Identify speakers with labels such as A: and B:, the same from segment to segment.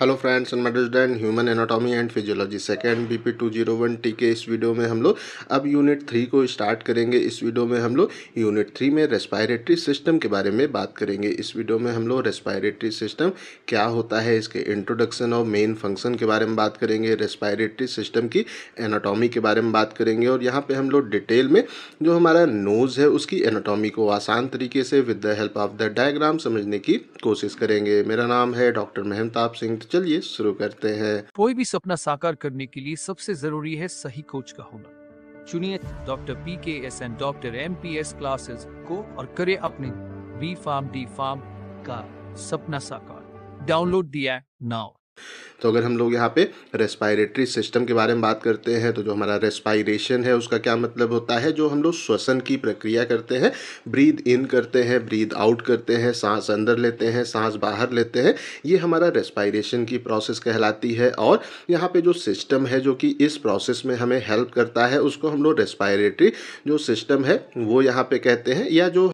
A: hello friends and मेडल्ड human anatomy and physiology second B P two zero one T के इस video में हम लोग अब यूनिट थ्री को स्टार्ट करेंगे इस वीडियो में हम लोग यूनिट थ्री में रेस्पायरेटरी सिस्टम के बारे में बात करेंगे इस वीडियो में हम लोग रेस्पायरेटरी सिस्टम क्या होता है इसके इंट्रोडक्शन और मेन फंक्शन के बारे में बात करेंगे रेस्पायरेटरी सिस्टम की एनाटॉमी के बारे में बात करेंगे और यहाँ पर हम लोग डिटेल में जो हमारा नोज़ है उसकी एनाटॉमी को आसान तरीके से with the help of the diagram समझने की कोशिश करेंगे मेरा नाम है डॉक्टर मेहमताप सिंह तो चलिए शुरू करते हैं कोई भी सपना साकार करने के लिए सबसे जरूरी है सही कोच का होना चुनिए doctor P K S and doctor M P S classes को और करे अपने बी फार्म डी फार्म का सपना साकार डाउनलोड दिया नाउ तो अगर हम लोग यहाँ पे रेस्पायरेटरी सिस्टम के बारे में बात करते हैं तो जो हमारा रेस्पायरेशन है उसका क्या मतलब होता है जो हम लोग श्वसन की प्रक्रिया करते हैं ब्रीद इन करते हैं ब्रीद आउट करते हैं सांस अंदर लेते हैं सांस बाहर लेते हैं ये हमारा रेस्पायरेशन की प्रोसेस कहलाती है और यहाँ पे जो सिस्टम है जो कि इस प्रोसेस में हमें हेल्प करता है उसको हम लोग रेस्पायरेटरी जो सिस्टम है वो यहाँ पर कहते हैं या जो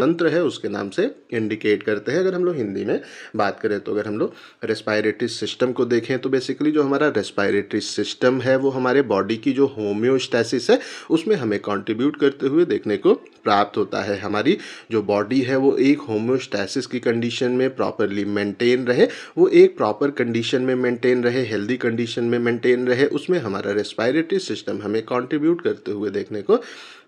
A: तंत्र है उसके नाम से इंडिकेट करते हैं अगर हम लोग हिंदी में बात करें तो अगर हम लोग रेस्पायरेटरी सिस्टम को देखें तो बेसिकली जो हमारा रेस्पायरेटरी सिस्टम है वो हमारे बॉडी की जो होम्योस्टैसिस है उसमें हमें कंट्रीब्यूट करते हुए देखने को प्राप्त होता है हमारी जो बॉडी है वो एक होम्योस्टैसिस की कंडीशन में प्रॉपरली मेंटेन रहे वो एक प्रॉपर कंडीशन में मेंटेन रहे हेल्दी कंडीशन में मेंटेन रहे उसमें हमारा रेस्पायरेटरी सिस्टम हमें कॉन्ट्रीब्यूट करते हुए देखने को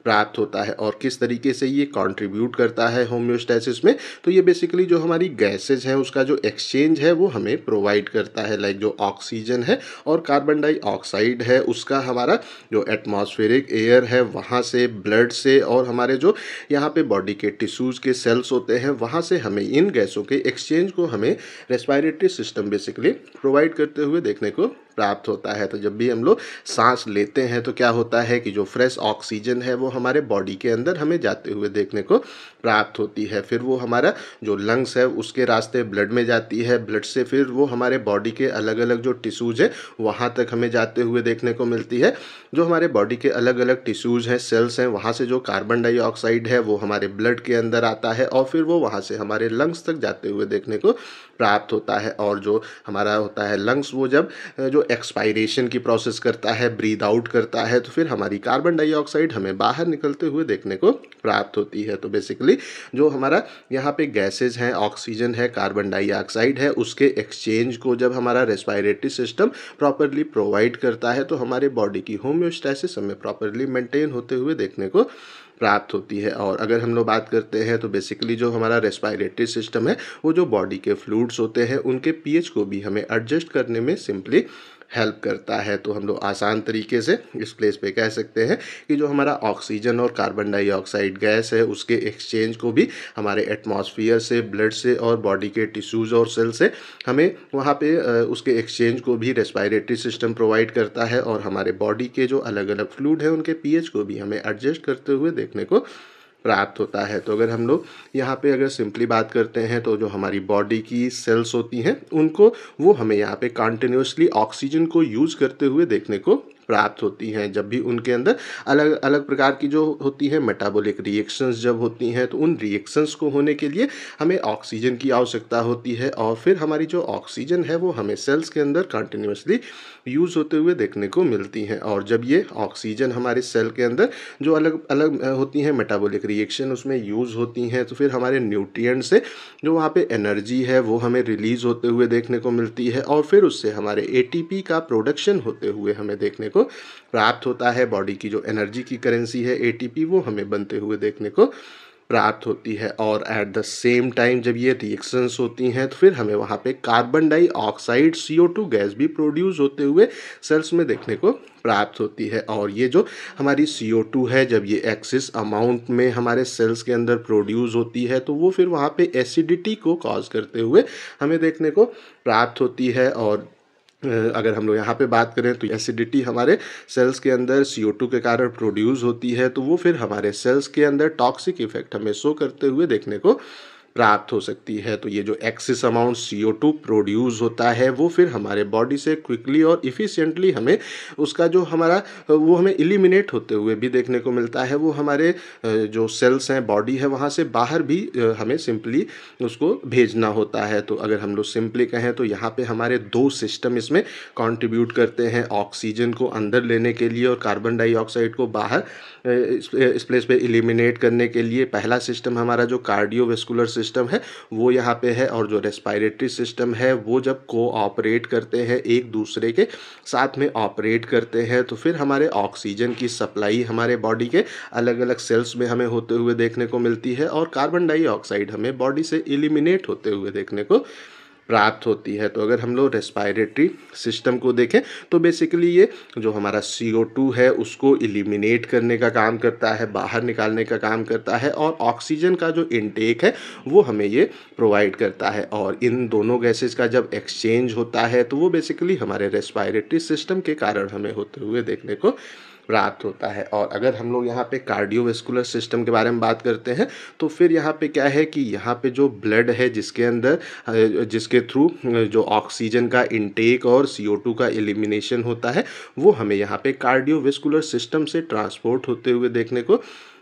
A: प्राप्त होता है और किस तरीके से ये कंट्रीब्यूट करता है होम्योस्टैसिस में तो ये बेसिकली जो हमारी गैसेज हैं उसका जो एक्सचेंज है वो हमें प्रोवाइड करता है लाइक जो ऑक्सीजन है और कार्बन डाइऑक्साइड है उसका हमारा जो एटमॉस्फेरिक एयर है वहाँ से ब्लड से और हमारे जो यहाँ पे बॉडी के टिश्यूज़ के सेल्स होते हैं वहाँ से हमें इन गैसों के एक्सचेंज को हमें रेस्पायरेटरी सिस्टम बेसिकली प्रोवाइड करते हुए देखने को प्राप्त होता है तो जब भी हम लोग सांस लेते हैं तो क्या होता है कि जो फ्रेश ऑक्सीजन है वो हमारे बॉडी के अंदर हमें जाते हुए देखने को प्राप्त होती है फिर वो हमारा जो लंग्स है उसके रास्ते ब्लड में जाती है ब्लड से फिर वो हमारे बॉडी के अलग अलग जो टिश्यूज़ हैं वहाँ तक हमें जाते हुए देखने को मिलती है जो हमारे बॉडी के अलग अलग टिश्यूज़ हैं सेल्स हैं वहाँ से जो कार्बन डाइऑक्साइड है वो हमारे ब्लड के अंदर आता है और फिर वो वहाँ से हमारे लंग्स तक जाते हुए देखने को प्राप्त होता है और जो हमारा होता है लंग्स वो जब जो एक्सपायरेशन की प्रोसेस करता है ब्रीद आउट करता है तो फिर हमारी कार्बन डाइऑक्साइड हमें बाहर निकलते हुए देखने को प्राप्त होती है तो बेसिकली जो हमारा यहाँ पे गैसेज हैं ऑक्सीजन है कार्बन डाइऑक्साइड है उसके एक्सचेंज को जब हमारा रेस्पायरेटरी सिस्टम प्रॉपरली प्रोवाइड करता है तो हमारे बॉडी की होम्योस्टैसिस हमें प्रॉपरली मेंटेन होते हुए देखने को प्राप्त होती है और अगर हम लोग बात करते हैं तो बेसिकली जो हमारा रेस्पायरेटरी सिस्टम है वो जो बॉडी के फ्लूड्स होते हैं उनके पीएच को भी हमें एडजस्ट करने में सिंपली हेल्प करता है तो हम लोग आसान तरीके से इस प्लेस पे कह सकते हैं कि जो हमारा ऑक्सीजन और कार्बन डाइऑक्साइड गैस है उसके एक्सचेंज को भी हमारे एटमॉस्फेयर से ब्लड से और बॉडी के टिश्यूज़ और सेल से हमें वहाँ पे उसके एक्सचेंज को भी रेस्पायरेटरी सिस्टम प्रोवाइड करता है और हमारे बॉडी के जो अलग अलग फ्लूड है उनके पीएच को भी हमें एडजस्ट करते हुए देखने को प्राप्त होता है तो अगर हम लोग यहाँ पे अगर सिंपली बात करते हैं तो जो हमारी बॉडी की सेल्स होती हैं उनको वो हमें यहाँ पे कॉन्टिन्यूसली ऑक्सीजन को यूज़ करते हुए देखने को प्राप्त होती हैं जब भी उनके अंदर अलग अलग प्रकार की जो होती है मेटाबॉलिक रिएक्शंस जब होती हैं तो उन रिएक्शंस को होने के लिए हमें ऑक्सीजन की आवश्यकता होती है और फिर हमारी जो ऑक्सीजन है वो हमें सेल्स के अंदर कंटिन्यूसली यूज़ होते हुए देखने को मिलती हैं और जब ये ऑक्सीजन हमारे सेल के अंदर जो अलग अलग होती हैं मेटाबॉलिक रिएक्शन उसमें यूज़ होती हैं तो फिर हमारे न्यूट्रिएंट से जो वहाँ पे एनर्जी है वो हमें रिलीज़ होते हुए देखने को मिलती है और फिर उससे हमारे ए का प्रोडक्शन होते हुए हमें देखने को प्राप्त होता है बॉडी की जो एनर्जी की करेंसी है ए वो हमें बनते हुए देखने को प्राप्त होती है और एट द सेम टाइम जब ये रिएक्शंस होती हैं तो फिर हमें वहाँ पे कार्बन डाइऑक्साइड टू गैस भी प्रोड्यूस होते हुए सेल्स में देखने को प्राप्त होती है और ये जो हमारी सी ओ टू है जब ये एक्सिस अमाउंट में हमारे सेल्स के अंदर प्रोड्यूस होती है तो वो फिर वहाँ पे एसिडिटी को कॉज करते हुए हमें देखने को प्राप्त होती है और अगर हम लोग यहाँ पे बात करें तो एसिडिटी हमारे सेल्स के अंदर सी के कारण प्रोड्यूस होती है तो वो फिर हमारे सेल्स के अंदर टॉक्सिक इफेक्ट हमें शो करते हुए देखने को प्राप्त हो सकती है तो ये जो excess amount C O two produce होता है वो फिर हमारे बॉडी से क्विकली और इफ़िशेंटली हमें उसका जो हमारा वो हमें इलिमिनेट होते हुए भी देखने को मिलता है वो हमारे जो सेल्स हैं बॉडी है वहाँ से बाहर भी हमें सिंपली उसको भेजना होता है तो अगर हम लोग सिंपली कहें तो यहाँ पर हमारे दो सिस्टम इसमें कॉन्ट्रीब्यूट करते हैं ऑक्सीजन को अंदर लेने के लिए और कार्बन डाइऑक्साइड को बाहर इस प्लेस पर इलिमिनेट करने के लिए पहला सिस्टम हमारा जो कार्डियोवेस्कुलर सिस्टम सिस्टम है वो यहाँ पे है और जो रेस्पायरेटरी सिस्टम है वो जब कोऑपरेट करते हैं एक दूसरे के साथ में ऑपरेट करते हैं तो फिर हमारे ऑक्सीजन की सप्लाई हमारे बॉडी के अलग अलग सेल्स में हमें होते हुए देखने को मिलती है और कार्बन डाइऑक्साइड हमें बॉडी से एलिमिनेट होते हुए देखने को प्राप्त होती है तो अगर हम लोग रेस्पायरेटरी सिस्टम को देखें तो बेसिकली ये जो हमारा सी है उसको इलिमिनेट करने का काम करता है बाहर निकालने का काम करता है और ऑक्सीजन का जो इनटेक है वो हमें ये प्रोवाइड करता है और इन दोनों गैसेज का जब एक्सचेंज होता है तो वो बेसिकली हमारे रेस्पायरेटरी सिस्टम के कारण हमें होते हुए देखने को प्राप्त होता है और अगर हम लोग यहाँ पे कार्डियोवेस्कुलर सिस्टम के बारे में बात करते हैं तो फिर यहाँ पे क्या है कि यहाँ पे जो ब्लड है जिसके अंदर जिसके थ्रू जो ऑक्सीजन का इनटेक और सी का एलिमिनेशन होता है वो हमें यहाँ पे कार्डियोवेस्कुलर सिस्टम से ट्रांसपोर्ट होते हुए देखने को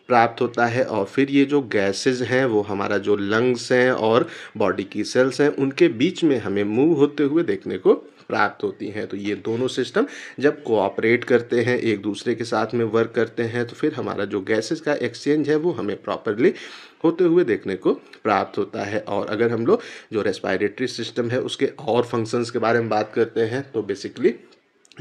A: प्राप्त होता है और फिर ये जो गैसेज हैं वो हमारा जो लंग्स हैं और बॉडी की सेल्स हैं उनके बीच में हमें मूव होते हुए देखने को प्राप्त होती हैं तो ये दोनों सिस्टम जब कोऑपरेट करते हैं एक दूसरे के साथ में वर्क करते हैं तो फिर हमारा जो गैसेस का एक्सचेंज है वो हमें प्रॉपरली होते हुए देखने को प्राप्त होता है और अगर हम लोग जो रेस्पायरेटरी सिस्टम है उसके और फंक्शंस के बारे में बात करते हैं तो बेसिकली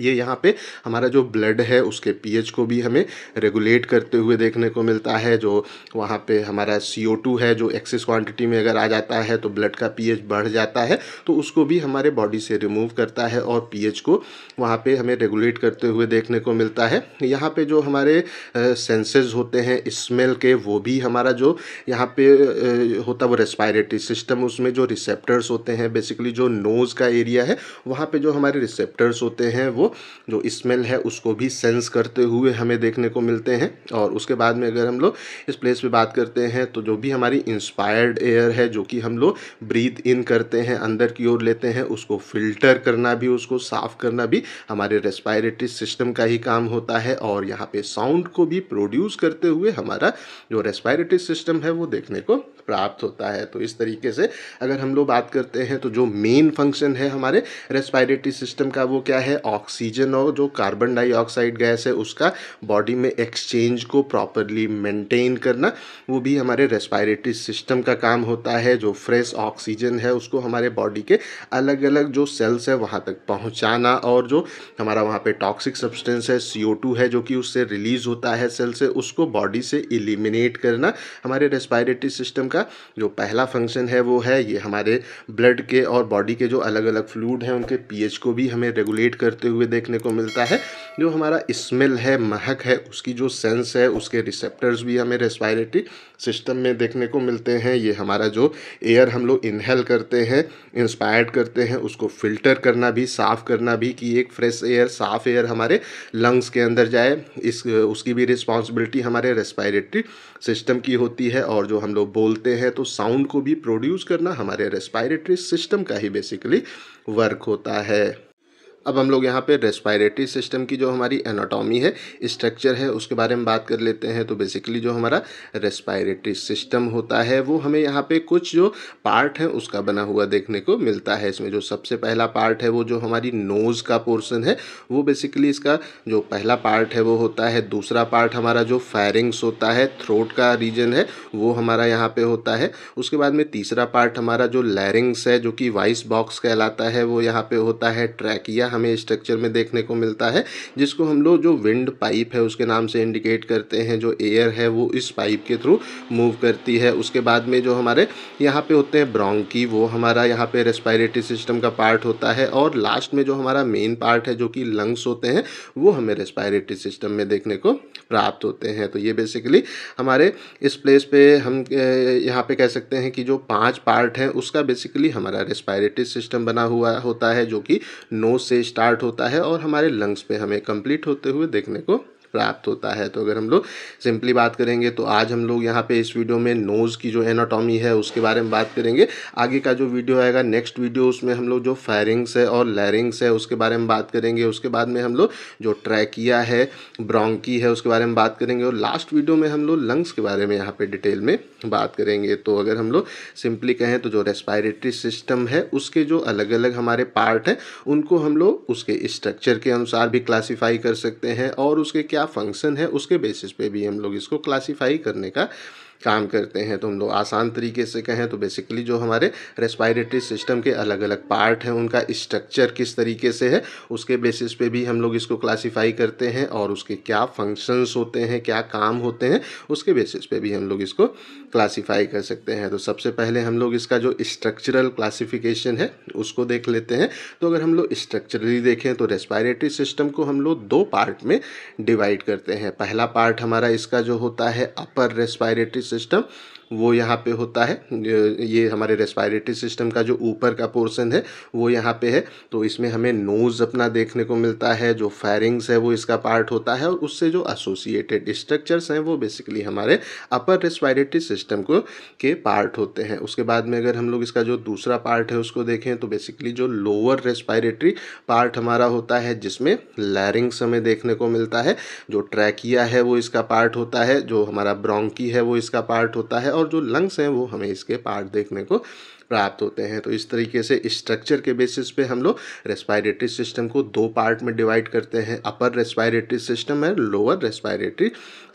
A: ये यहाँ पे हमारा जो ब्लड है उसके पीएच को भी हमें रेगुलेट करते हुए देखने को मिलता है जो वहाँ पे हमारा टू है जो एक्सेस क्वांटिटी में अगर आ जाता है तो ब्लड का पीएच बढ़ जाता है तो उसको भी हमारे बॉडी से रिमूव करता है और पीएच को वहाँ पे हमें रेगुलेट करते हुए देखने को मिलता है यहाँ पे जो हमारे सेंसेस होते हैं स्मेल के वो भी हमारा जो यहाँ पे होता है वो रेस्पायरेटरी सिस्टम उसमें जो रिसेप्टर्स होते हैं बेसिकली जो नोज़ का एरिया है वहाँ पर जो हमारे रिसेप्टर्स होते हैं वो वो जो स्मेल है उसको भी सेंस करते हुए हमें देखने को मिलते हैं और उसके बाद में अगर हम लोग इस प्लेस पे बात करते हैं तो जो भी हमारी इंस्पायर्ड एयर है जो कि हम लोग ब्रीथ इन करते हैं अंदर की ओर लेते हैं उसको फिल्टर करना भी उसको साफ़ करना भी हमारे रेस्पायरेटरी सिस्टम का ही काम होता है और यहाँ पे साउंड को भी प्रोड्यूस करते हुए हमारा जो रेस्पायरेटरी सिस्टम है वो देखने को प्राप्त होता है तो इस तरीके से अगर हम लोग बात करते हैं तो जो मेन फंक्शन है हमारे रेस्पायरेटरी सिस्टम का वो क्या है ऑक्सीजन और जो कार्बन डाइऑक्साइड गैस है उसका बॉडी में एक्सचेंज को प्रॉपरली मेंटेन करना वो भी हमारे रेस्पायरेटरी सिस्टम का काम होता है जो फ्रेश ऑक्सीजन है उसको हमारे बॉडी के अलग अलग जो सेल्स है वहाँ तक पहुँचाना और जो हमारा वहाँ पर टॉक्सिक सब्सटेंस है सी है जो कि उससे रिलीज होता है सेल से उसको बॉडी से इलिमिनेट करना हमारे रेस्पायरेटरी सिस्टम का जो पहला फंक्शन है वो है ये हमारे ब्लड के और बॉडी के जो अलग अलग फ्लूड हैं उनके पीएच को भी हमें रेगुलेट करते हुए देखने को मिलता है जो हमारा स्मेल है महक है उसकी जो सेंस है उसके रिसेप्टर्स भी हमें रेस्पायरेटरी सिस्टम में देखने को मिलते हैं ये हमारा जो एयर हम लोग इनहेल करते हैं इंस्पायर्ड करते हैं उसको फिल्टर करना भी साफ़ करना भी कि एक फ्रेश एयर साफ़ एयर हमारे लंग्स के अंदर जाए इस उसकी भी रिस्पॉन्सिबिलिटी हमारे रेस्पायरेटरी सिस्टम की होती है और जो हम लोग बोलते हैं तो साउंड को भी प्रोड्यूस करना हमारे रेस्पायरेटरी सिस्टम का ही बेसिकली वर्क होता है अब हम लोग यहाँ पे रेस्पायरेटरी सिस्टम की जो हमारी एनाटॉमी है स्ट्रक्चर है उसके बारे में बात कर लेते हैं तो बेसिकली जो हमारा रेस्पायरेटरी सिस्टम होता है वो हमें यहाँ पे कुछ जो पार्ट है उसका बना हुआ देखने को मिलता है इसमें जो सबसे पहला पार्ट है वो जो हमारी नोज़ का पोर्सन है वो बेसिकली इसका जो पहला पार्ट है वो होता है दूसरा पार्ट हमारा जो फायरिंग्स होता है थ्रोट का रीजन है वो हमारा यहाँ पर होता है उसके बाद में तीसरा पार्ट हमारा जो लैरिंग्स है जो कि वाइस बॉक्स कहलाता है वो यहाँ पर होता है ट्रैकिया हमें स्ट्रक्चर में देखने को मिलता है जिसको हम लोग जो विंड पाइप है उसके नाम से इंडिकेट करते हैं जो एयर है वो इस पाइप के थ्रू मूव करती है उसके बाद में जो हमारे यहाँ पे होते हैं ब्रोंकी वो हमारा यहाँ पे रेस्पायरेटरी सिस्टम का पार्ट होता है और लास्ट में जो हमारा मेन पार्ट है जो कि लंग्स होते हैं वो हमें रेस्पायरेटरी सिस्टम में देखने को प्राप्त होते हैं तो ये बेसिकली हमारे इस प्लेस पे हम यहाँ पे कह सकते हैं कि जो पांच पार्ट हैं उसका बेसिकली हमारा रेस्पायरेटरी सिस्टम बना हुआ होता है जो कि नोज से स्टार्ट होता है और हमारे लंग्स पे हमें कंप्लीट होते हुए देखने को प्राप्त होता है तो अगर हम लोग सिंपली बात करेंगे तो आज हम लोग यहाँ पे इस वीडियो में नोज़ की जो एनाटॉमी है उसके बारे में बात करेंगे आगे का जो वीडियो आएगा नेक्स्ट वीडियो उसमें हम लोग जो फायरिंग्स है और लैरिंग्स है उसके बारे में बात करेंगे उसके बाद में हम लोग जो ट्रैकिया है ब्रोंकी है उसके बारे में बात करेंगे और लास्ट वीडियो में हम लोग लंग्स के बारे में यहाँ पर डिटेल में बात करेंगे तो अगर हम लोग सिंपली कहें तो जो रेस्पायरेटरी सिस्टम है उसके जो अलग अलग हमारे पार्ट हैं उनको हम लोग उसके स्ट्रक्चर के अनुसार भी क्लासीफाई कर सकते हैं और उसके क्या क्या फंक्शन है उसके बेसिस पे भी हम लोग इसको क्लासीफाई करने का काम करते हैं तो हम लोग आसान तरीके से कहें तो बेसिकली जो हमारे रेस्पायरेटरी सिस्टम के अलग अलग पार्ट हैं उनका स्ट्रक्चर किस तरीके से है उसके बेसिस पे भी हम लोग इसको क्लासीफाई करते हैं और उसके क्या फंक्शंस होते हैं क्या काम होते हैं उसके बेसिस पे भी हम लोग इसको क्लासीफाई कर सकते हैं तो सबसे पहले हम लोग इसका जो स्ट्रक्चरल क्लासिफिकेशन है उसको देख लेते हैं तो अगर हम लोग स्ट्रक्चरली देखें तो रेस्पायरेटरी सिस्टम को हम लोग दो पार्ट में डिवाइड करते हैं पहला पार्ट हमारा इसका जो होता है अपर रेस्पायरेटरी सिस्टम वो यहाँ पे होता है ये हमारे रेस्पायरेटरी सिस्टम का जो ऊपर का पोर्सन है वो यहाँ पे है तो इसमें हमें नोज़ अपना देखने को मिलता है जो फायरिंग्स है वो इसका पार्ट होता है और उससे जो एसोसिएटेड स्ट्रक्चर्स हैं वो बेसिकली हमारे अपर रेस्पायरेटरी सिस्टम को के पार्ट होते हैं उसके बाद में अगर हम लोग इसका जो दूसरा पार्ट है उसको देखें तो बेसिकली जो लोअर रेस्पायरेटरी पार्ट हमारा होता है जिसमें लैरिंग्स हमें देखने को मिलता है जो ट्रैकिया है वो इसका पार्ट होता है जो हमारा ब्रोंकी है वो इसका पार्ट होता है और और जो लंग्स हैं वो हमें इसके पार्ट देखने को प्राप्त होते हैं तो इस तरीके से स्ट्रक्चर के बेसिस पे हम लोग रेस्पायरेटरी सिस्टम को दो पार्ट में डिवाइड करते हैं अपर रेस्पायरेटरी सिस्टम है lower respiratory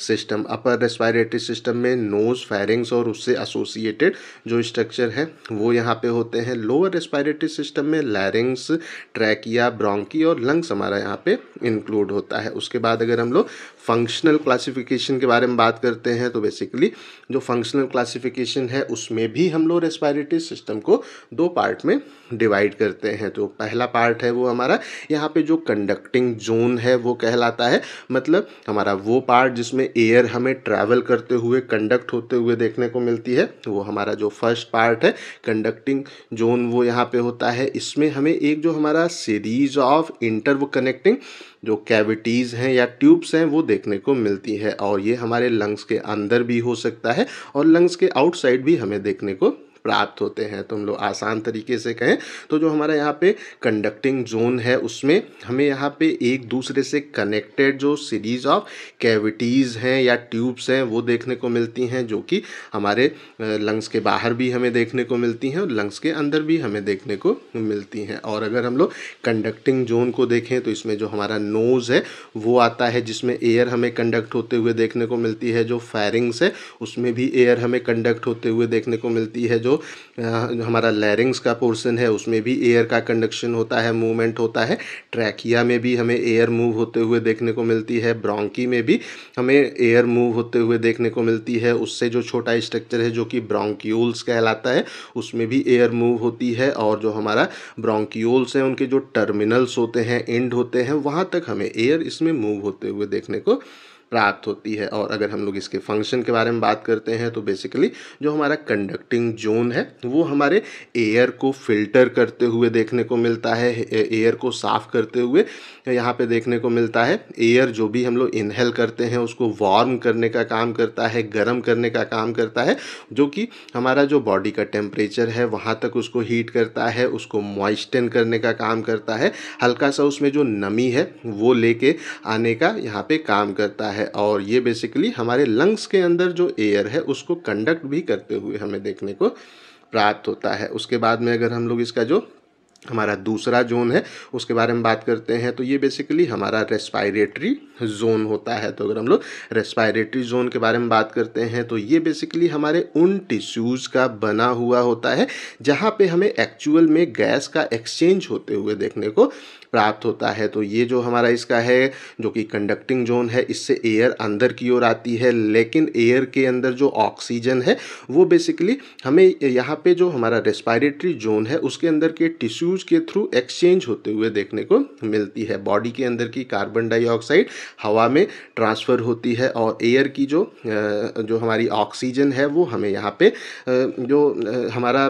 A: system upper respiratory system में नोज़ फेरिंग्स और उससे एसोसिएटेड जो स्ट्रक्चर है वो यहाँ पे होते हैं लोअर रेस्पायरेटरी सिस्टम में लैरिंग्स ट्रैकिया ब्रोंकी और लंग्स हमारा यहाँ पे इंक्लूड होता है उसके बाद अगर हम लोग फंक्शनल क्लासिफिकेशन के बारे में बात करते हैं तो बेसिकली जो फंक्शनल क्लासिफिकेशन है उसमें भी हम लोग रेस्पायरेटरी सिस्टम को दो पार्ट में डिवाइड करते हैं तो पहला पार्ट है वो हमारा यहाँ पे जो कंडक्टिंग जोन है वो कहलाता है मतलब हमारा वो पार्ट जिसमें एयर हमें ट्रैवल करते हुए कंडक्ट होते हुए देखने को मिलती है वो हमारा जो फर्स्ट पार्ट है कंडक्टिंग जोन वो यहाँ पे होता है इसमें हमें एक जो हमारा सीरीज ऑफ इंटर कनेक्टिंग जो कैविटीज़ हैं या ट्यूब्स हैं वो देखने को मिलती है और ये हमारे लंग्स के अंदर भी हो सकता है और लंग्स के आउटसाइड भी हमें देखने को प्राप्त होते हैं तो हम लोग आसान तरीके से कहें तो जो हमारा यहाँ पे कंडक्टिंग जोन है उसमें हमें यहाँ पे एक दूसरे से कनेक्टेड जो सीरीज ऑफ कैविटीज़ हैं या ट्यूब्स हैं वो देखने को मिलती हैं जो कि हमारे लंग्स के बाहर भी हमें देखने को मिलती हैं और लंग्स के अंदर भी हमें देखने को मिलती हैं और अगर हम लोग कंडक्टिंग जोन को देखें तो इसमें जो हमारा नोज़ है वो आता है जिसमें एयर हमें कंडक्ट होते हुए देखने को मिलती है जो फायरिंग्स है उसमें भी एयर हमें कंडक्ट होते हुए देखने को मिलती है जो हमारा लैरिंग्स का पोर्सन है उसमें भी एयर का कंडक्शन होता है मूवमेंट होता है ट्रैकिया में भी हमें एयर मूव होते हुए देखने को मिलती है ब्रोंकी में भी हमें एयर मूव होते हुए देखने को मिलती है उससे जो छोटा स्ट्रक्चर है जो कि ब्रोंक्यूल्स कहलाता है उसमें भी एयर मूव होती है और जो हमारा ब्रोंक्यूल्स है उनके जो टर्मिनल्स होते हैं एंड होते हैं वहाँ तक हमें एयर इसमें मूव होते हुए देखने को प्राप्त होती है और अगर हम लोग इसके फंक्शन के बारे में बात करते हैं तो बेसिकली जो हमारा कंडक्टिंग जोन है वो हमारे एयर को फिल्टर करते हुए देखने को मिलता है एयर को साफ़ करते हुए यहाँ पे देखने को मिलता है एयर जो भी हम लोग इनहेल करते हैं उसको वार्म करने का काम करता है गर्म करने का काम करता है जो कि हमारा जो बॉडी का टेम्परेचर है वहाँ तक उसको हीट करता है उसको मॉइस्टन करने का काम करता है हल्का सा उसमें जो नमी है वो लेके आने का यहाँ पर काम करता है है और ये बेसिकली हमारे लंग्स के अंदर जो एयर है उसको कंडक्ट भी करते हुए हमें देखने को प्राप्त होता है उसके बाद में अगर हम लोग इसका जो हमारा दूसरा जोन है उसके बारे में बात करते हैं तो ये बेसिकली हमारा रेस्पायरेटरी जोन होता है तो अगर हम लोग रेस्पायरेटरी जोन के बारे में बात करते हैं तो ये बेसिकली हमारे उन टिश्यूज़ का बना हुआ होता है जहाँ पे हमें एक्चुअल में गैस का एक्सचेंज होते हुए देखने को प्राप्त होता है तो ये जो हमारा इसका है जो कि कंडक्टिंग जोन है इससे एयर अंदर की ओर आती है लेकिन एयर के अंदर जो ऑक्सीजन है वो बेसिकली हमें यहाँ पे जो हमारा रेस्पायरेटरी जोन है उसके अंदर के टिश्यूज़ के थ्रू एक्सचेंज होते हुए देखने को मिलती है बॉडी के अंदर की कार्बन डाइऑक्साइड हवा में ट्रांसफ़र होती है और एयर की जो जो हमारी ऑक्सीजन है वो हमें यहाँ पे जो हमारा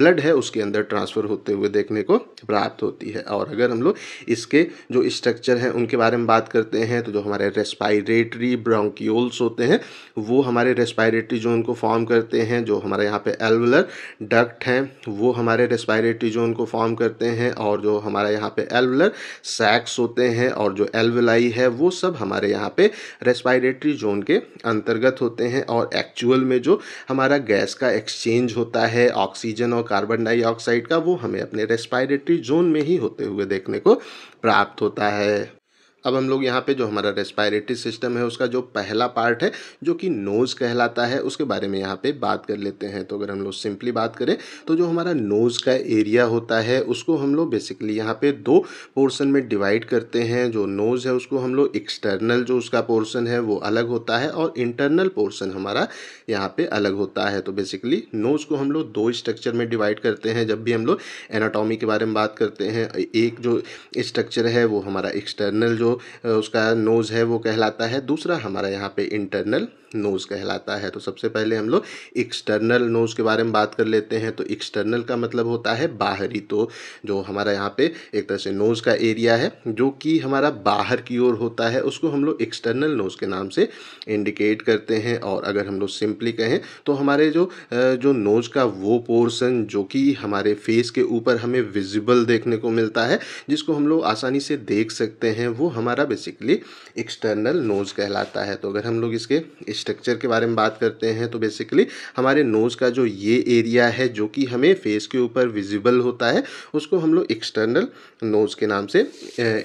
A: ब्लड है उसके अंदर ट्रांसफ़र होते हुए देखने को प्राप्त होती है और अगर हम लोग इसके जो स्ट्रक्चर हैं उनके बारे में बात करते हैं तो जो हमारे रेस्पायरेटरी ब्रोंक्यूल्स होते हैं वो हमारे रेस्पायरेटरी जोन को फॉर्म करते हैं जो हमारे यहाँ पे एल्वुलर डक्ट हैं वो हमारे रेस्पायरेटरी जोन को फॉर्म करते हैं और जो हमारे यहाँ पे एल्वुलर सैक्स होते हैं और जो एल्वलाई है वो सब हमारे यहाँ पे रेस्पायरेटरी जोन के अंतर्गत होते हैं और एक्चुअल में जो हमारा गैस का एक्सचेंज होता है ऑक्सीजन और कार्बन डाइऑक्साइड का वो हमें अपने रेस्पायरेटरी जोन में ही होते हुए देखने को प्राप्त होता है अब हम लोग यहाँ पे जो हमारा रेस्पायरेटरी सिस्टम है उसका जो पहला पार्ट है जो कि नोज़ कहलाता है उसके बारे में यहाँ पे बात कर लेते हैं तो अगर हम लोग सिंपली बात करें तो जो हमारा नोज़ का एरिया होता है उसको हम लोग बेसिकली यहाँ पे दो पोर्सन में डिवाइड करते हैं जो नोज़ है उसको हम लोग एक्सटर्नल जो उसका पोर्सन है वो अलग होता है और इंटरनल पोर्सन हमारा यहाँ पर अलग होता है तो बेसिकली नोज़ को हम लोग दो स्ट्रक्चर में डिवाइड करते हैं जब भी हम लोग एनाटॉमी के बारे में बात करते हैं एक जो स्ट्रक्चर है वो हमारा एक्सटर्नल जो उसका नोज़ है वो कहलाता है दूसरा हमारा यहाँ पे इंटरनल नोज़ कहलाता है तो सबसे पहले हम लोग एक्सटर्नल नोज़ के बारे में बात कर लेते हैं तो एक्सटर्नल का मतलब होता है बाहरी तो जो हमारा यहाँ पे एक तरह से नोज़ का एरिया है जो कि हमारा बाहर की ओर होता है उसको हम लोग एक्सटर्नल नोज़ के नाम से इंडिकेट करते हैं और अगर हम लोग सिंपली कहें तो हमारे जो जो नोज़ का वो पोर्सन जो कि हमारे फेस के ऊपर हमें विजिबल देखने को मिलता है जिसको हम लोग आसानी से देख सकते हैं वो हमारा बेसिकली एक्सटर्नल नोज़ कहलाता है तो अगर हम लोग इसके इस स्ट्रक्चर के बारे में बात करते हैं तो बेसिकली हमारे नोज़ का जो ये एरिया है जो कि हमें फेस के ऊपर विजिबल होता है उसको हम लोग एक्सटर्नल नोज़ के नाम से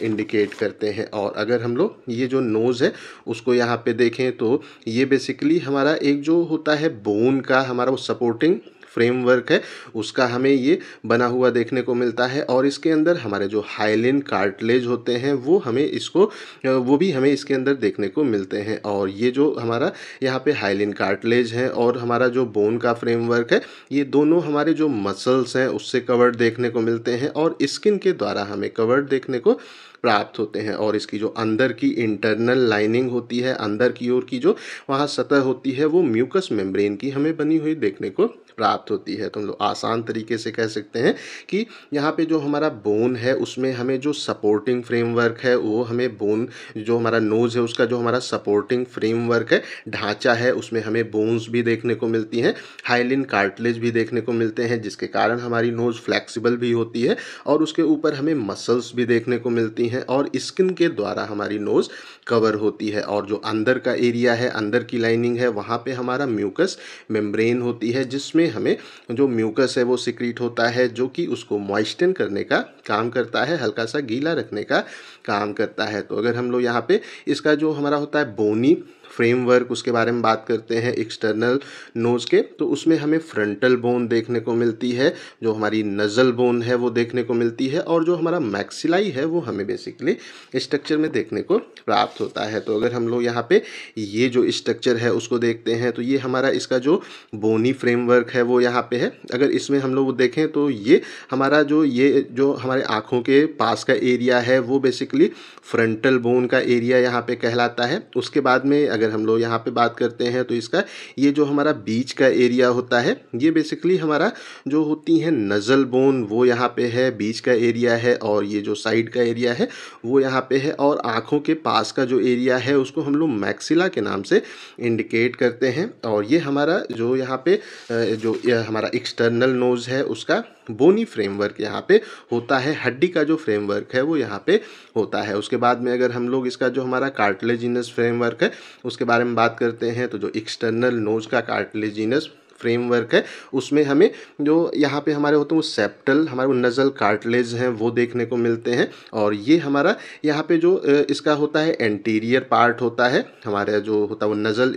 A: इंडिकेट करते हैं और अगर हम लोग ये जो नोज़ है उसको यहाँ पे देखें तो ये बेसिकली हमारा एक जो होता है बोन का हमारा वो सपोर्टिंग फ्रेमवर्क है उसका हमें ये बना हुआ देखने को मिलता है और इसके अंदर हमारे जो हाइलिन कार्टलेज होते हैं वो हमें इसको वो भी हमें इसके अंदर देखने को मिलते हैं और ये जो हमारा यहाँ पे हाइलिन कार्टलेज है और हमारा जो बोन का फ्रेमवर्क है ये दोनों हमारे जो मसल्स हैं उससे कवर्ड देखने को मिलते हैं और स्किन के द्वारा हमें कवर्ड देखने को प्राप्त होते हैं और इसकी जो अंदर की इंटरनल लाइनिंग होती है अंदर की ओर की जो वहाँ सतह होती है वो म्यूकस मेम्ब्रेन की हमें बनी हुई देखने को प्राप्त होती है तो हम लोग आसान तरीके से कह सकते हैं कि यहाँ पे जो हमारा बोन है उसमें हमें जो सपोर्टिंग फ्रेमवर्क है वो हमें बोन जो हमारा नोज़ है उसका जो हमारा सपोर्टिंग फ्रेमवर्क है ढांचा है उसमें हमें बोन्स भी देखने को मिलती हैं हाइलिन कार्टलेज भी देखने को मिलते हैं जिसके कारण हमारी नोज़ फ्लैक्सीबल भी होती है और उसके ऊपर हमें मसल्स भी देखने को मिलती हैं और स्किन के द्वारा हमारी नोज़ कवर होती है और जो अंदर का एरिया है अंदर की लाइनिंग है वहाँ पर हमारा म्यूकस मेम्ब्रेन होती है जिसमें हमें जो म्यूकस है वो सिक्रीट होता है जो कि उसको मॉइस्टन करने का काम करता है हल्का सा गीला रखने का काम करता है तो अगर हम लोग यहाँ पे इसका जो हमारा होता है बोनी फ्रेमवर्क उसके बारे में बात करते हैं एक्सटर्नल नोज़ के तो उसमें हमें फ्रंटल बोन देखने को मिलती है जो हमारी नज़ल बोन है वो देखने को मिलती है और जो हमारा मैक्सिलाई है वो हमें बेसिकली स्ट्रक्चर में देखने को प्राप्त होता है तो अगर हम लोग यहाँ पे ये जो स्ट्रक्चर है उसको देखते हैं तो ये हमारा इसका जो बोनी फ्रेमवर्क है वो यहाँ पे है अगर इसमें हम लोग देखें तो ये हमारा जो ये जो हमारे आँखों के पास का एरिया है वो बेसिकली फ्रंटल बोन का एरिया यहाँ पे कहलाता है उसके बाद में अगर अगर हम लोग यहाँ पे बात करते हैं तो इसका ये जो हमारा बीच का एरिया होता है ये बेसिकली हमारा जो होती है नज़ल बोन वो यहाँ पे है बीच का एरिया है और ये जो साइड का एरिया है वो यहाँ पे है और आँखों के पास का जो एरिया है उसको हम लोग मैक्सिला के नाम से इंडिकेट करते हैं और ये हमारा जो यहाँ पे जो हमारा एक्सटर्नल नोज़ है उसका बोनी फ्रेमवर्क यहाँ पे होता है हड्डी का जो फ्रेमवर्क है वो यहाँ पे होता है उसके बाद में अगर हम लोग इसका जो हमारा कार्टिलेजिनस फ्रेमवर्क है उसके बारे में बात करते हैं तो जो एक्सटर्नल नोज का कार्टिलेजिनस फ्रेमवर्क है उसमें हमें जो यहाँ पे हमारे होते हैं वो सेप्टल हमारे वो नज़ल कार्टलेज हैं वो देखने को मिलते हैं और ये हमारा यहाँ पे जो इसका होता है एंटीरियर पार्ट होता है हमारे जो होता है वो नज़ल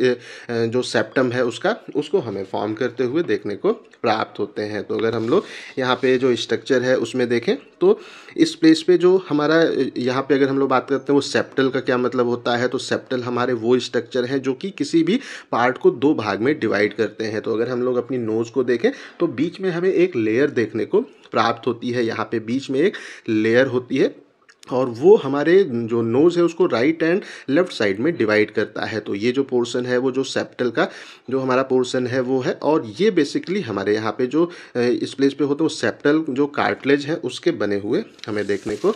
A: जो सेप्टम है उसका उसको हमें फॉर्म करते हुए देखने को प्राप्त होते हैं तो अगर हम लोग यहाँ पर जो स्ट्रक्चर है उसमें देखें तो इस प्लेस पे जो हमारा यहाँ पे अगर हम लोग बात करते हैं वो सेप्टल का क्या मतलब होता है तो सेप्टल हमारे वो स्ट्रक्चर हैं जो कि किसी भी पार्ट को दो भाग में डिवाइड करते हैं तो अगर हम लोग अपनी नोज़ को देखें तो बीच में हमें एक लेयर देखने को प्राप्त होती है यहाँ पे बीच में एक लेयर होती है और वो हमारे जो नोज़ है उसको राइट एंड लेफ्ट साइड में डिवाइड करता है तो ये जो पोर्शन है वो जो सेप्टल का जो हमारा पोर्शन है वो है और ये बेसिकली हमारे यहाँ पे जो इस प्लेस पे होते हैं वो सेप्टल जो कार्टलेज है उसके बने हुए हमें देखने को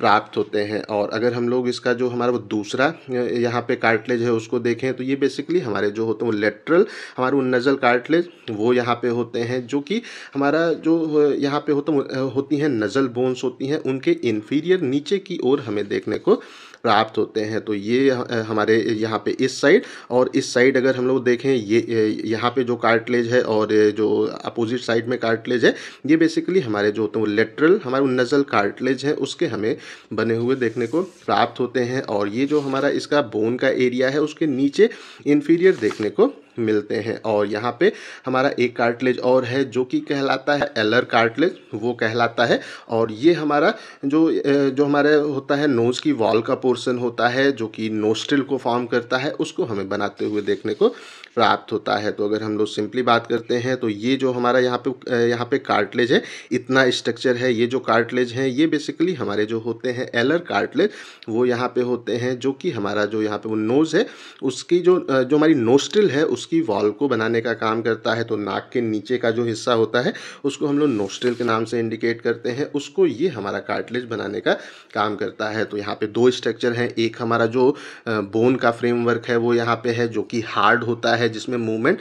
A: प्राप्त होते हैं और अगर हम लोग इसका जो हमारा वो दूसरा यहाँ पे कार्टलेज है उसको देखें तो ये बेसिकली हमारे जो होते हैं वो लेटरल हमारे वो नज़ल कार्टलेज वो यहाँ पे होते हैं जो कि हमारा जो यहाँ पे होता होती हैं नज़ल बोन्स होती हैं उनके इन्फीरियर नीचे की ओर हमें देखने को प्राप्त होते हैं तो ये हमारे यहाँ पे इस साइड और इस साइड अगर हम लोग देखें ये यहाँ पे जो कार्टलेज है और जो अपोजिट साइड में कार्टलेज है ये बेसिकली हमारे जो होते हैं वो लेटरल हमारे नज़ल कार्टलेज है उसके हमें बने हुए देखने को प्राप्त होते हैं और ये जो हमारा इसका बोन का एरिया है उसके नीचे इन्फीरियर देखने को मिलते हैं और यहाँ पे हमारा एक कार्टलेज और है जो कि कहलाता है एलर कार्टलेज वो कहलाता है और ये हमारा जो जो हमारे होता है नोज़ की वॉल का पोर्सन होता है जो कि नोस्टिल को फॉर्म करता है उसको हमें बनाते हुए देखने को प्राप्त होता है तो अगर हम लोग सिंपली बात करते हैं तो ये जो हमारा यहाँ पे यहाँ पे कार्टलेज है इतना स्ट्रक्चर है ये जो कार्टलेज है ये बेसिकली हमारे जो होते हैं एलर कार्टलेज वो यहाँ पे होते हैं जो कि हमारा जो यहाँ पे वो नोज़ है उसकी जो जो हमारी नोस्टिल है उसकी वॉल को बनाने का काम करता है तो नाक के नीचे का जो हिस्सा होता है उसको हम लोग नोस्टिल के नाम से इंडिकेट करते हैं उसको ये हमारा कार्टलेज बनाने का काम करता है तो यहाँ पर दो स्ट्रक्चर हैं एक हमारा जो बोन का फ्रेमवर्क है वो यहाँ पर है जो कि हार्ड होता है है जिसमें मूवमेंट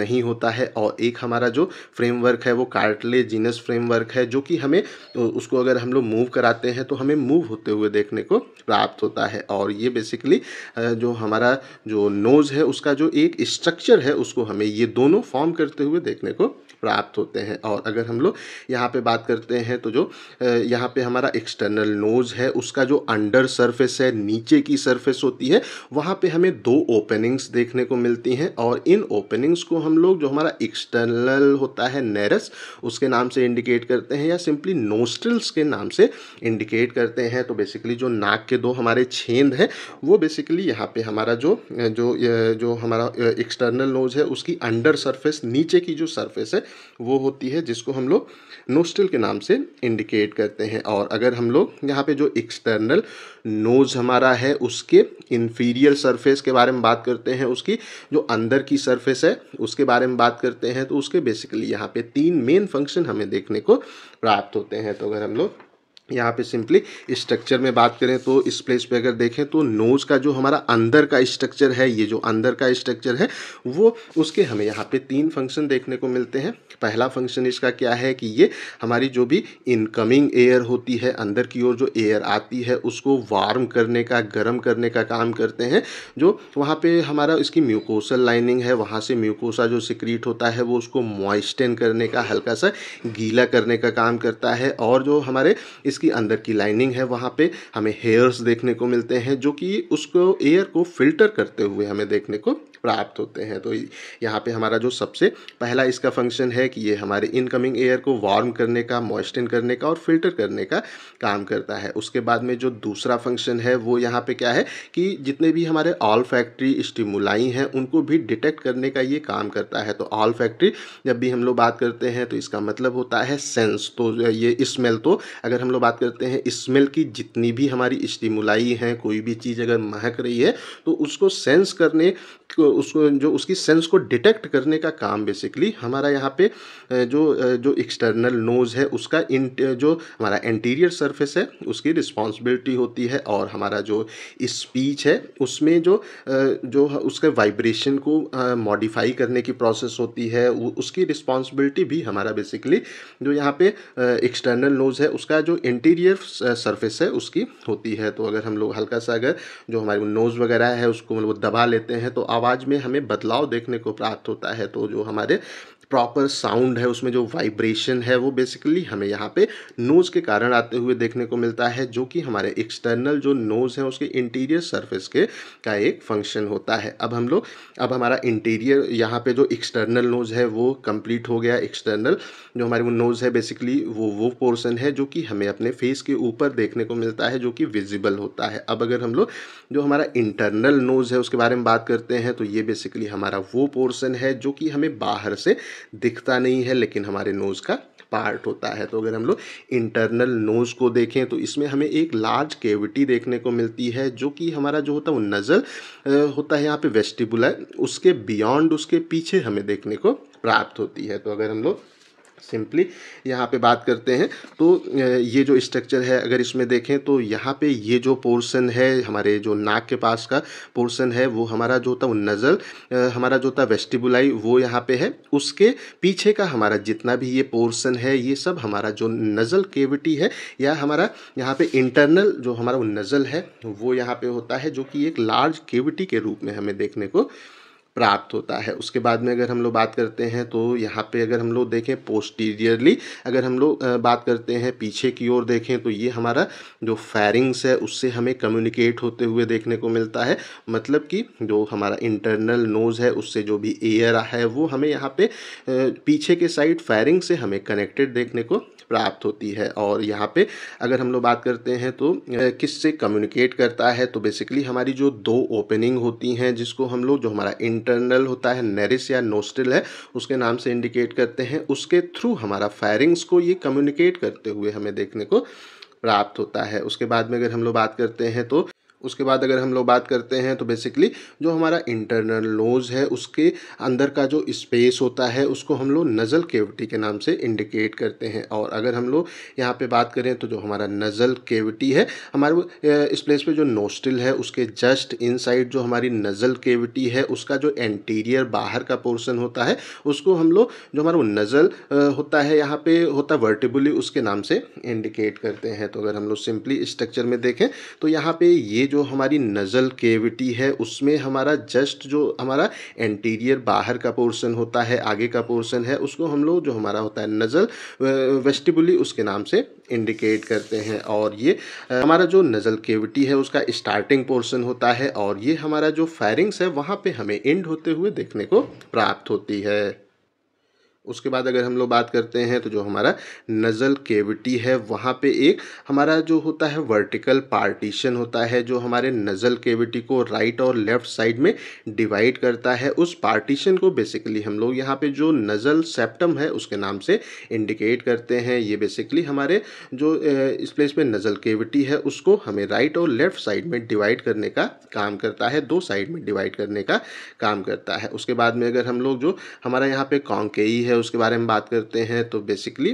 A: नहीं होता है और एक हमारा जो फ्रेमवर्क है वो जीनस फ्रेमवर्क है जो कि हमें तो उसको अगर हम लोग मूव कराते हैं तो हमें मूव होते हुए देखने को प्राप्त होता है और ये बेसिकली जो हमारा जो नोज़ है उसका जो एक स्ट्रक्चर है उसको हमें ये दोनों फॉर्म करते हुए देखने को प्राप्त होते हैं और अगर हम लोग यहाँ पे बात करते हैं तो जो यहाँ पे हमारा एक्सटर्नल नोज़ है उसका जो अंडर सरफेस है नीचे की सरफेस होती है वहाँ पे हमें दो ओपनिंग्स देखने को मिलती हैं और इन ओपनिंग्स को हम लोग जो हमारा एक्सटर्नल होता है नेरस उसके नाम से इंडिकेट करते हैं या सिंपली नोस्टल्स के नाम से इंडिकेट करते हैं तो बेसिकली जो नाक के दो हमारे छेंद हैं वो बेसिकली यहाँ पर हमारा जो जो जो हमारा एक्सटर्नल नोज है उसकी अंडर सरफेस नीचे की जो सरफेस है वो होती है जिसको हम लोग नोस्टल के नाम से इंडिकेट करते हैं और अगर हम लोग यहाँ पे जो एक्सटर्नल नोज़ हमारा है उसके इन्फीरियर सरफेस के बारे में बात करते हैं उसकी जो अंदर की सरफेस है उसके बारे में बात करते हैं तो उसके बेसिकली यहाँ पे तीन मेन फंक्शन हमें देखने को प्राप्त होते हैं तो अगर हम लोग यहाँ पे सिंपली स्ट्रक्चर में बात करें तो इस प्लेस पे अगर देखें तो नोज़ का जो हमारा अंदर का स्ट्रक्चर है ये जो अंदर का स्ट्रक्चर है वो उसके हमें यहाँ पे तीन फंक्शन देखने को मिलते हैं पहला फंक्शन इसका क्या है कि ये हमारी जो भी इनकमिंग एयर होती है अंदर की ओर जो एयर आती है उसको वार्म करने का गर्म करने का काम करते हैं जो वहाँ पर हमारा इसकी म्यूकोसल लाइनिंग है वहाँ से म्यूकोसा जो सिक्रीट होता है वो उसको मॉइस्टन करने का हल्का सा गीला करने का काम करता है और जो हमारे इस इसकी अंदर की लाइनिंग है वहाँ पे हमें हेयर्स देखने को मिलते हैं जो कि उसको एयर को फिल्टर करते हुए हमें देखने को प्राप्त होते हैं तो यहाँ पे हमारा जो सबसे पहला इसका फंक्शन है कि ये हमारे इनकमिंग एयर को वार्म करने का मॉइस्टन करने का और फिल्टर करने का काम करता है उसके बाद में जो दूसरा फंक्शन है वो यहाँ पे क्या है कि जितने भी हमारे ऑल फैक्ट्री स्टिमुलाई हैं उनको भी डिटेक्ट करने का ये काम करता है तो ऑल फैक्ट्री जब भी हम लोग बात करते हैं तो इसका मतलब होता है सेंस तो ये स्मेल तो अगर हम लोग बात करते हैं स्मेल की जितनी भी हमारी स्टिमुलाई हैं कोई भी चीज़ अगर महक रही है तो उसको सेंस करने को उसको जो उसकी सेंस को डिटेक्ट करने का काम बेसिकली हमारा यहाँ पे जो जो एक्सटर्नल नोज़ है उसका इन जो हमारा एंटीरियर सरफेस है उसकी रिस्पॉन्सिबिलिटी होती है और हमारा जो स्पीच है उसमें जो जो उसके वाइब्रेशन को मॉडिफाई करने की प्रोसेस होती है उसकी रिस्पॉन्सिबिलिटी भी हमारा बेसिकली जो यहाँ पे एक्सटर्नल नोज़ है उसका जो इंटीरियर सरफेस है उसकी होती है तो अगर हम लोग हल्का सा अगर जो हमारी नोज़ वगैरह है उसको मतलब दबा लेते हैं तो आवाज़ समाज में हमें बदलाव देखने को प्राप्त होता है तो जो हमारे प्रॉपर साउंड है उसमें जो वाइब्रेशन है वो बेसिकली हमें यहाँ पे नोज़ के कारण आते हुए देखने को मिलता है जो कि हमारे एक्सटर्नल जो नोज़ है उसके इंटीरियर सरफेस के का एक फंक्शन होता है अब हम लोग अब हमारा इंटीरियर यहाँ पे जो एक्सटर्नल नोज़ है वो कंप्लीट हो गया एक्सटर्नल जो हमारी वो नोज़ है बेसिकली वो वो पोर्सन है जो कि हमें अपने फेस के ऊपर देखने को मिलता है जो कि विजिबल होता है अब अगर हम लोग जो हमारा इंटरनल नोज़ है उसके बारे में बात करते हैं तो ये बेसिकली हमारा वो पोर्सन है जो कि हमें बाहर से दिखता नहीं है लेकिन हमारे नोज़ का पार्ट होता है तो अगर हम लोग इंटरनल नोज़ को देखें तो इसमें हमें एक लार्ज केविटी देखने को मिलती है जो कि हमारा जो होता है वो नज़ल होता है यहाँ पे वेस्टिबुलर उसके बियॉन्ड उसके पीछे हमें देखने को प्राप्त होती है तो अगर हम लोग सिंपली यहाँ पे बात करते हैं तो ये जो स्ट्रक्चर है अगर इसमें देखें तो यहाँ पे ये जो पोर्शन है हमारे जो नाक के पास का पोर्शन है वो हमारा जो था नज़ल हमारा जो था वेस्टिबुलाई वो यहाँ पे है उसके पीछे का हमारा जितना भी ये पोर्शन है ये सब हमारा जो नज़ल केविटी है या हमारा यहाँ पे इंटरनल जो हमारा वो नज़ल है वो यहाँ पर होता है जो कि एक लार्ज केविटी के रूप में हमें देखने को प्राप्त होता है उसके बाद में अगर हम लोग बात करते हैं तो यहाँ पे अगर हम लोग देखें पोस्टीरियरली अगर हम लोग बात करते हैं पीछे की ओर देखें तो ये हमारा जो फैरिंग्स है उससे हमें कम्युनिकेट होते हुए देखने को मिलता है मतलब कि जो हमारा इंटरनल नोज़ है उससे जो भी एयर है वो हमें यहाँ पे पीछे के साइड फायरिंग से हमें कनेक्टेड देखने को प्राप्त होती है और यहाँ पे अगर हम लोग बात करते हैं तो किससे कम्युनिकेट करता है तो बेसिकली हमारी जो दो ओपनिंग होती हैं जिसको हम लोग जो हमारा इन इंटरनल होता है नेरिस या नोस्टिल है उसके नाम से इंडिकेट करते हैं उसके थ्रू हमारा फायरिंग्स को ये कम्युनिकेट करते हुए हमें देखने को प्राप्त होता है उसके बाद में अगर हम लोग बात करते हैं तो उसके बाद अगर हम लोग बात करते हैं तो बेसिकली जो हमारा इंटरनल नोज है उसके अंदर का जो स्पेस होता है उसको हम लोग नज़ल केविटी के नाम से इंडिकेट करते हैं और अगर हम लोग यहाँ पे बात करें तो जो हमारा नज़ल केविटी है हमारे इस प्लेस पे जो नोस्टिल है उसके जस्ट इनसाइड जो हमारी नज़ल केविटी है उसका जो एंटीरियर बाहर का पोर्सन होता है उसको हम लोग जो हमारा नज़ल होता है यहाँ पर होता वर्टिबली उसके नाम से इंडिकेट करते हैं तो अगर हम लोग सिंपली स्ट्रक्चर में देखें तो यहाँ पर ये जो हमारी नज़ल केविटी है उसमें हमारा जस्ट जो हमारा एंटीरियर बाहर का पोर्सन होता है आगे का पोर्सन है उसको हम लोग जो हमारा होता है नज़ल वेस्टिबुली उसके नाम से इंडिकेट करते हैं और ये हमारा जो नज़ल केविटी है उसका स्टार्टिंग पोर्सन होता है और ये हमारा जो फायरिंग्स है वहाँ पे हमें एंड होते हुए देखने को प्राप्त होती है उसके बाद अगर हम लोग बात करते हैं तो जो हमारा नज़ल केविटी है वहाँ पे एक हमारा जो होता है वर्टिकल पार्टीशन होता है जो हमारे नज़ल केविटी को राइट और लेफ़्ट साइड में डिवाइड करता है उस पार्टीशन को बेसिकली हम लोग यहाँ पे जो नज़ल सेप्टम है उसके नाम से इंडिकेट करते हैं ये बेसिकली हमारे जो इस प्लेस में नज़ल केविटी है उसको हमें राइट और लेफ़्ट साइड में डिवाइड करने का काम करता है दो साइड में डिवाइड करने का काम करता है उसके बाद में अगर हम लोग जो हमारा यहाँ पर कॉन्केई है है उसके बारे में बात करते हैं तो बेसिकली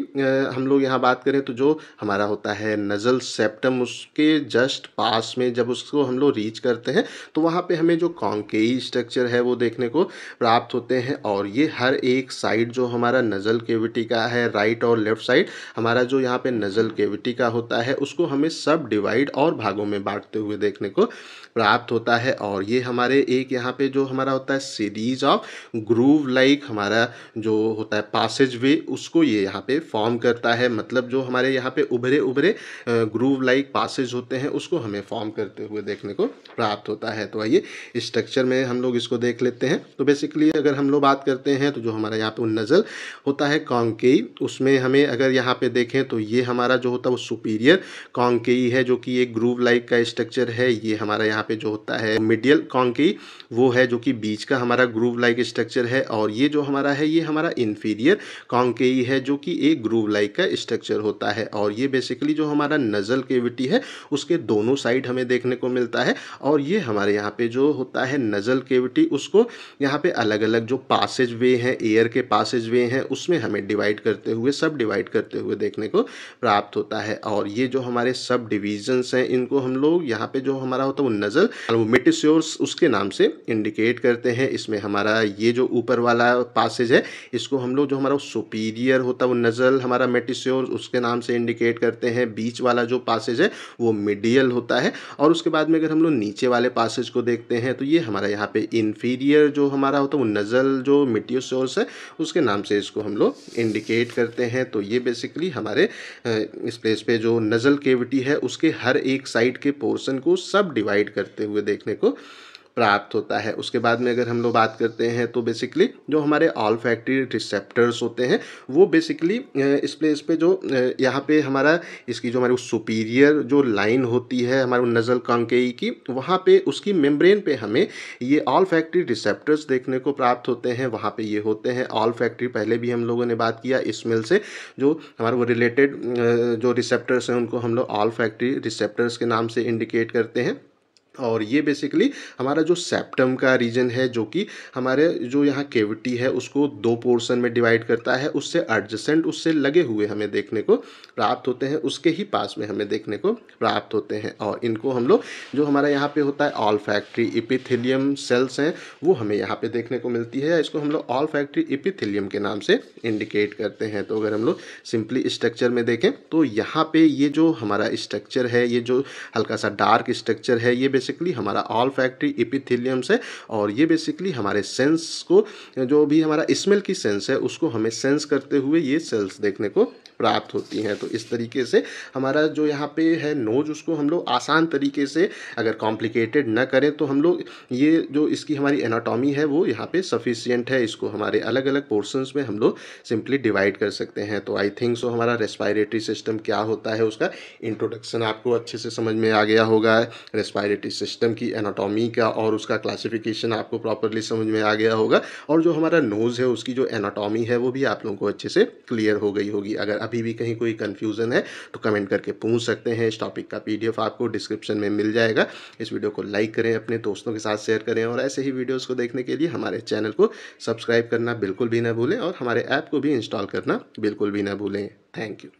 A: हम लोग यहाँ बात करें तो जो हमारा होता है नज़ल सेप्टम उसके जस्ट पास में जब उसको हम लोग रीच करते हैं तो वहाँ पे हमें जो कॉन्केई स्ट्रक्चर है वो देखने को प्राप्त होते हैं और ये हर एक साइड जो हमारा नज़ल केविटी का है राइट और लेफ्ट साइड हमारा जो यहाँ पर नज़ल केविटी का होता है उसको हमें सब डिवाइड और भागों में बांटते हुए देखने को प्राप्त होता है और ये हमारे एक यहाँ पे जो हमारा होता है सीरीज ऑफ ग्रूव लाइक हमारा जो होता है पासेज वे उसको ये यहाँ पे फॉर्म करता है मतलब जो हमारे यहाँ पे उभरे उभरे ग्रूव लाइक पासेज होते हैं उसको हमें फॉर्म करते हुए देखने को प्राप्त होता है तो आइए स्ट्रक्चर में हम लोग इसको देख लेते हैं तो बेसिकली अगर हम लोग बात करते हैं तो जो हमारा यहाँ पे नज़ल होता है कॉन्केई उसमें हमें अगर यहाँ पे देखें तो ये हमारा जो होता है वो सुपीरियर कॉन्केई है जो कि एक ग्रूव लाइक का स्ट्रक्चर है ये हमारा यहाँ पे जो होता है मिडियल कॉन्की वो है जो कि बीच का हमारा ग्रूव लाइक स्ट्रक्चर है और ये जो हमारा है ये हमारा इन्फीरियर कॉन्केई है जो कि एक ग्रूव लाइक का स्ट्रक्चर होता है और ये बेसिकली जो हमारा नज़ल केविटी है उसके दोनों साइड हमें देखने को मिलता है और ये हमारे यहाँ पे जो होता है नज़ल केविटी उसको यहाँ पे अलग अलग जो पासेज वे हैं एयर के पासेज वे हैं उसमें हमें डिवाइड करते हुए सब डिवाइड करते हुए देखने को प्राप्त होता है और ये जो हमारे सब डिविजन्स हैं इनको हम लोग यहाँ पे जो हमारा होता है वो नज़र वो मेटिस्योर्स उसके नाम से इंडिकेट करते हैं इसमें हमारा ये जो ऊपर वाला पासेज है इसको हम लोग जो हमारा सुपीरियर होता है वो नज़ल हमारा मेटिस्योर उसके नाम से इंडिकेट करते हैं बीच वाला जो पासेज है वो मिडियल होता है और उसके बाद में अगर हम लोग नीचे वाले पासेज को देखते हैं तो ये हमारा यहाँ पे इन्फीरियर जो हमारा होता है वो नज़ल जो मिटियोसोर्स है उसके नाम से इसको हम लोग इंडिकेट करते हैं तो ये बेसिकली हमारे इस प्लेस पर जो नज़ल केविटी है उसके हर एक साइड के पोर्सन को सब डिवाइड करते हुए देखने को प्राप्त होता है उसके बाद में अगर हम लोग बात करते हैं तो बेसिकली जो हमारे ऑल फैक्ट्री रिसेप्टर्स होते हैं वो बेसिकली इस प्लेस पे जो यहाँ पे हमारा इसकी जो हमारी सुपीरियर जो लाइन होती है हमारे नज़ल कॉन्केई की वहाँ पे उसकी मेम्ब्रेन पे हमें ये ऑल फैक्ट्री रिसेप्टर्स देखने को प्राप्त होते हैं वहाँ पर ये होते हैं ऑल फैक्ट्री पहले भी हम लोगों ने बात किया स्मेल से जो हमारे वो रिलेटेड जो रिसेप्टर्स हैं उनको हम लोग ऑल फैक्ट्री रिसेप्टर्स के नाम से इंडिकेट करते हैं और ये बेसिकली हमारा जो सेप्टम का रीजन है जो कि हमारे जो यहाँ केविटी है उसको दो पोर्शन में डिवाइड करता है उससे एडजसेंट उससे लगे हुए हमें देखने को प्राप्त होते हैं उसके ही पास में हमें देखने को प्राप्त होते हैं और इनको हम लोग जो हमारा यहाँ पे होता है ऑल फैक्ट्री इपिथिलियम सेल्स हैं वो हमें यहाँ पे देखने को मिलती है इसको हम लोग ऑल फैक्ट्री इपिथिलियम के नाम से इंडिकेट करते हैं तो अगर हम लोग सिंपली स्ट्रक्चर में देखें तो यहाँ पे ये जो हमारा स्ट्रक्चर है ये जो हल्का सा डार्क स्ट्रक्चर है ये बेसिक बेसिकली हमारा ऑल फैक्ट्री इपिथिलियम से और ये बेसिकली हमारे सेंस को जो भी हमारा स्मेल की सेंस है उसको हमें सेंस करते हुए ये सेल्स देखने को प्राप्त होती हैं तो इस तरीके से हमारा जो यहाँ पे है नोज उसको हम लोग आसान तरीके से अगर कॉम्प्लिकेटेड ना करें तो हम लोग ये जो इसकी हमारी एनाटॉमी है वो यहाँ पे सफिशियंट है इसको हमारे अलग अलग पोर्सन्स में हम लोग सिंपली डिवाइड कर सकते हैं तो आई थिंक सो हमारा रेस्पायरेटरी सिस्टम क्या होता है उसका इंट्रोडक्शन आपको अच्छे से समझ में आ गया होगा रेस्पायरेटरी सिस्टम की एनाटॉमी का और उसका क्लासिफिकेशन आपको प्रॉपरली समझ में आ गया होगा और जो हमारा नोज़ है उसकी जो एनाटॉमी है वो भी आप लोगों को अच्छे से क्लियर हो गई होगी अगर अभी भी कहीं कोई कन्फ्यूज़न है तो कमेंट करके पूछ सकते हैं इस टॉपिक का पी आपको डिस्क्रिप्शन में मिल जाएगा इस वीडियो को लाइक करें अपने दोस्तों के साथ शेयर करें और ऐसे ही वीडियोज़ को देखने के लिए हमारे चैनल को सब्सक्राइब करना बिल्कुल भी ना भूलें और हमारे ऐप को भी इंस्टॉल करना बिल्कुल भी ना भूलें थैंक यू